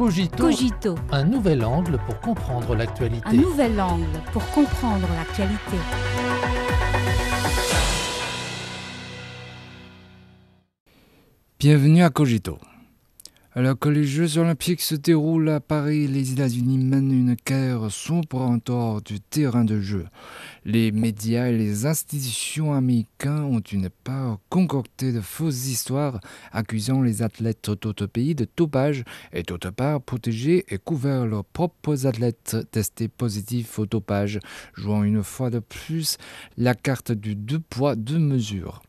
Cogito, Un nouvel angle pour comprendre l'actualité. Un nouvel angle pour comprendre l'actualité. Bienvenue à Cogito. Alors que les Jeux olympiques se déroulent à Paris, les États-Unis mènent une guerre sombre en dehors du terrain de jeu. Les médias et les institutions américains ont une part concoctée de fausses histoires accusant les athlètes d'autres pays de dopage et d'autre part protéger et couvert leurs propres athlètes testés positifs au dopage, jouant une fois de plus la carte du deux poids deux mesures.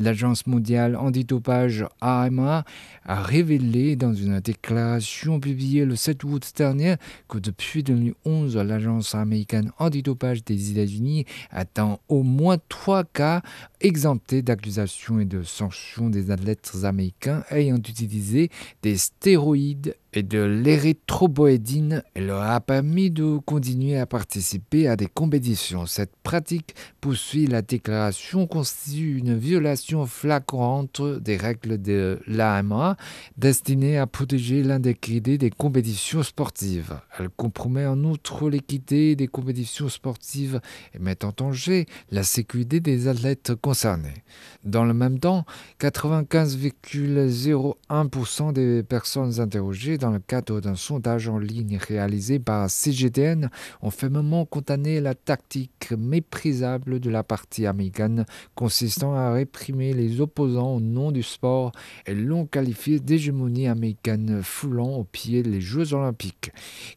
L'Agence mondiale antidopage AMA a révélé dans une déclaration publiée le 7 août dernier que depuis 2011, l'Agence américaine antidopage des États-Unis attend au moins trois cas exemptés d'accusations et de sanctions des athlètes américains ayant utilisé des stéroïdes et de l'érythroboédine leur a permis de continuer à participer à des compétitions. Cette pratique, poursuit la déclaration, constitue une violation flagrante des règles de l'AMA destinées à protéger l'intégrité des compétitions sportives. Elle compromet en outre l'équité des compétitions sportives et met en danger la sécurité des athlètes concernés. Dans le même temps, 95,01% des personnes interrogées dans le cadre d'un sondage en ligne réalisé par CGTN ont fermement condamné la tactique méprisable de la partie américaine consistant à réprimer les opposants au nom du sport et l'ont qualifié d'hégémonie américaine foulant au pied les Jeux olympiques.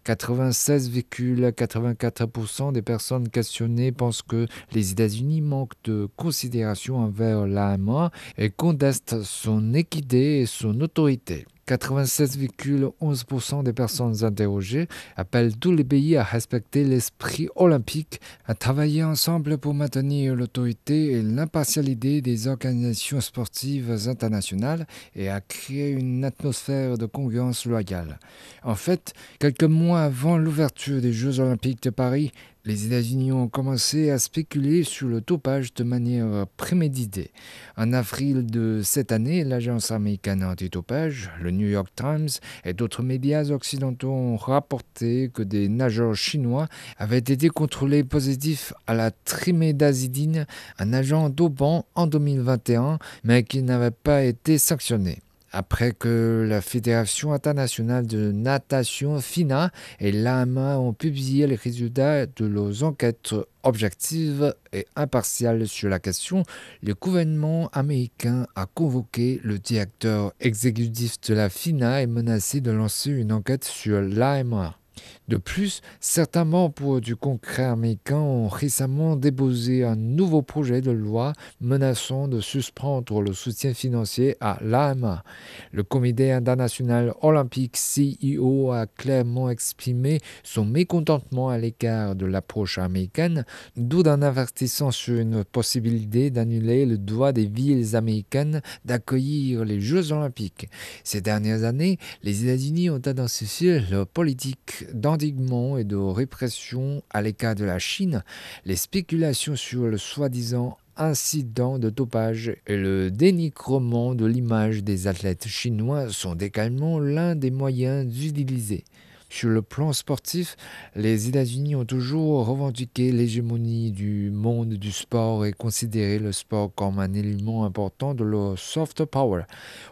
96,84% des personnes questionnées pensent que les États-Unis manquent de considération envers l'AMA et contestent son équité et son autorité. 96,11% des personnes interrogées appellent tous les pays à respecter l'esprit olympique, à travailler ensemble pour maintenir l'autorité et l'impartialité des organisations sportives internationales et à créer une atmosphère de congruence loyale. En fait, quelques mois avant l'ouverture des Jeux olympiques de Paris, les États-Unis ont commencé à spéculer sur le dopage de manière préméditée. En avril de cette année, l'agence américaine anti-topage, le New York Times et d'autres médias occidentaux ont rapporté que des nageurs chinois avaient été contrôlés positifs à la trimédazidine, un agent dopant en 2021, mais qui n'avait pas été sanctionné après que la Fédération internationale de natation FINA et l'AMA ont publié les résultats de leurs enquêtes objectives et impartiales sur la question, le gouvernement américain a convoqué le directeur exécutif de la FINA et menacé de lancer une enquête sur l'AMA. De plus, certains membres du Congrès américain ont récemment déposé un nouveau projet de loi menaçant de suspendre le soutien financier à l'AMA. Le Comité international olympique CIO e a clairement exprimé son mécontentement à l'égard de l'approche américaine, d'où d'un avertissement sur une possibilité d'annuler le droit des villes américaines d'accueillir les Jeux olympiques. Ces dernières années, les États-Unis ont intensifié leur politique d'endiguement et de répression à l'écart de la Chine, les spéculations sur le soi-disant incident de topage et le dénigrement de l'image des athlètes chinois sont également l'un des moyens utilisés. Sur le plan sportif, les États-Unis ont toujours revendiqué l'hégémonie du monde du sport et considéré le sport comme un élément important de leur soft power.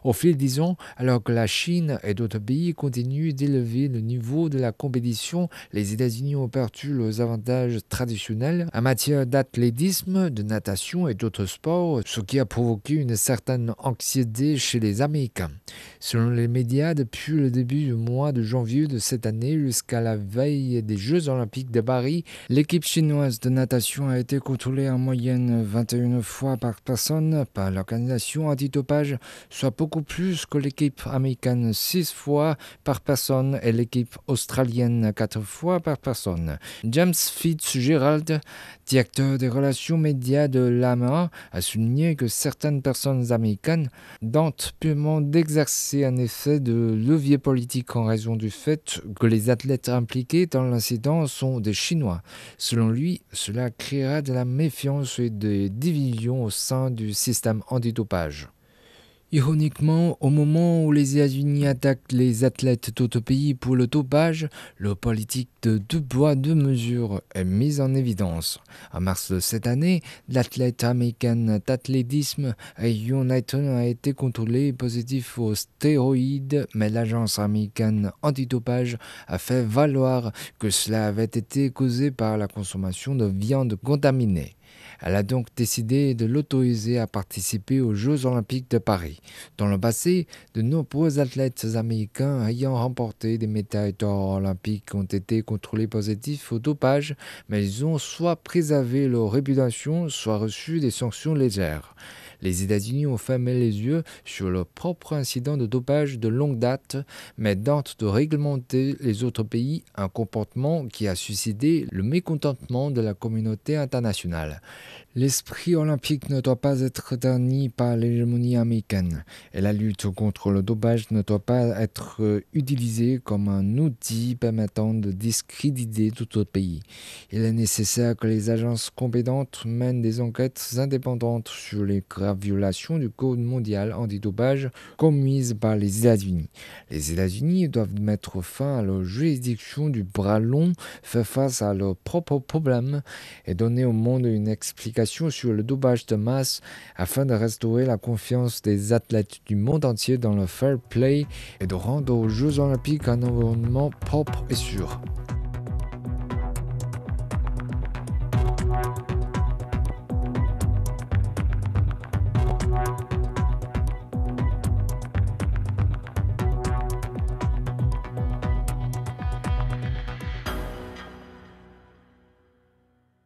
Au fil des ans, alors que la Chine et d'autres pays continuent d'élever le niveau de la compétition, les États-Unis ont perdu leurs avantages traditionnels en matière d'athlétisme, de natation et d'autres sports, ce qui a provoqué une certaine anxiété chez les Américains. Selon les médias, depuis le début du mois de janvier de cette jusqu'à la veille des Jeux Olympiques de Paris. L'équipe chinoise de natation a été contrôlée en moyenne 21 fois par personne par l'organisation antidopage, soit beaucoup plus que l'équipe américaine 6 fois par personne et l'équipe australienne 4 fois par personne. James Fitzgerald, directeur des relations médias de l'AMA, a souligné que certaines personnes américaines tentent purement d'exercer un effet de levier politique en raison du fait que les athlètes impliqués dans l'incident sont des Chinois. Selon lui, cela créera de la méfiance et des divisions au sein du système antidopage. Ironiquement, au moment où les États-Unis attaquent les athlètes d'autres pays pour le topage, le politique de deux poids deux mesures est mise en évidence. En mars de cette année, l'athlète américain d'athlétisme United a été contrôlé positif aux stéroïdes, mais l'agence américaine antidopage a fait valoir que cela avait été causé par la consommation de viande contaminée. Elle a donc décidé de l'autoriser à participer aux Jeux olympiques de Paris. Dans le passé, de nombreux athlètes américains ayant remporté des médailles d'or olympiques ont été contrôlés positifs au dopage, mais ils ont soit préservé leur réputation, soit reçu des sanctions légères. Les États-Unis ont fermé les yeux sur leur propre incident de dopage de longue date, mais tentent de réglementer les autres pays, un comportement qui a suscité le mécontentement de la communauté internationale. L'esprit olympique ne doit pas être terni par l'hégémonie américaine et la lutte contre le dopage ne doit pas être utilisée comme un outil permettant de discréditer tout autre pays. Il est nécessaire que les agences compétentes mènent des enquêtes indépendantes sur les violation du Code mondial antidopage commise par les États-Unis. Les États-Unis doivent mettre fin à leur juridiction du bras long, faire face à leurs propres problèmes et donner au monde une explication sur le dopage de masse afin de restaurer la confiance des athlètes du monde entier dans le fair play et de rendre aux Jeux olympiques un environnement propre et sûr.